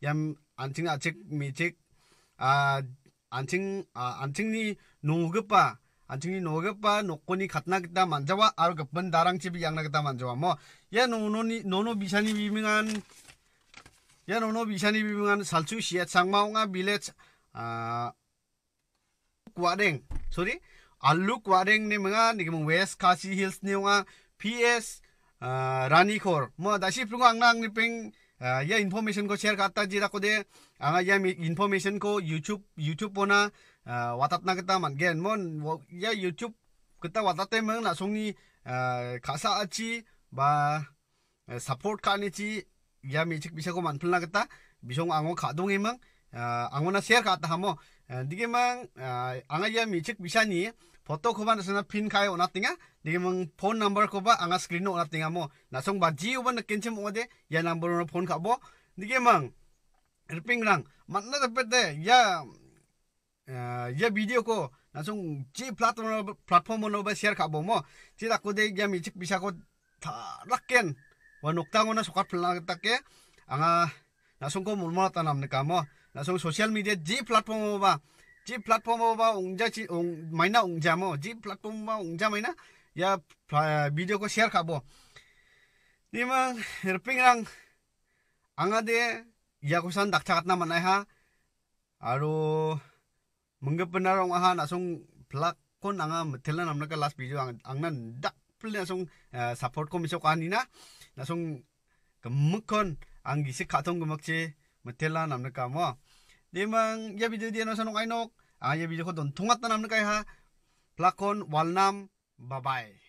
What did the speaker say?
yam anting achik mi chik 아 안팅 아 안팅니 노급바 안팅니 노급바 노코니 갓나겠다 만자와 아로 급번 다랑 집이 양나겠다 만자와 뭐야 노노니 노노 비샤니 비밍한 야 노노 비샤니 비밍한 살추 시야 창마옹아 빌렛 아 과랭 소리 알루 과랭 님가 니금 웨스 카시 힐스 니옹아 PS 아 라니콜 뭐 다시 프고 앙나 앙니 뺑 ये इन्फर्मेसन को शेयर करता जी रखो दे आ ये इन्फर्मेसन को यूट्यूब यूट्यूब पर ना वतत ना करता मन गेन मन ये यूट्यूब करता वतत है मन ना सुनी खासा अच्छी बा सपोर्ट करनी चाहिए या मिचिक बिसे को मन फुलना बिसों आंगो खादुंगे angona share ka ta hamo dige mang anga ya mi chik bisani photo ko ban sana pin kai ona tinga dige mang phone number ko ba anga screen no ona tinga mo na song ba ji uban kenchim ode ya number no phone ka bo dige mang ripping rang manna da pete ya ya video ko na song ji platform platform no ba share ka bo mo ti da ko de ya mi chik bisa ko ta rakken wa nokta ngona sokat phla ta ke anga na song ko mulmata nam ne ka mo nasung sosial media ji platform apa, ji platform ba ungja chi maina ungja mau, ji platform apa ungja maina ya video ko share ni mang, herping rang anga de ya ko san dakcha katna manai ha aro mengge benar ong aha nasung plak kon anga methela namna last video ang angna dak pulna sung support ko misok anina nasung kemukon anggi se khatong gemakche methela namna ka mo memang ya video dia nosanok ainok ah ya video kau don tungat tanam namne ha plakon walnam bye bye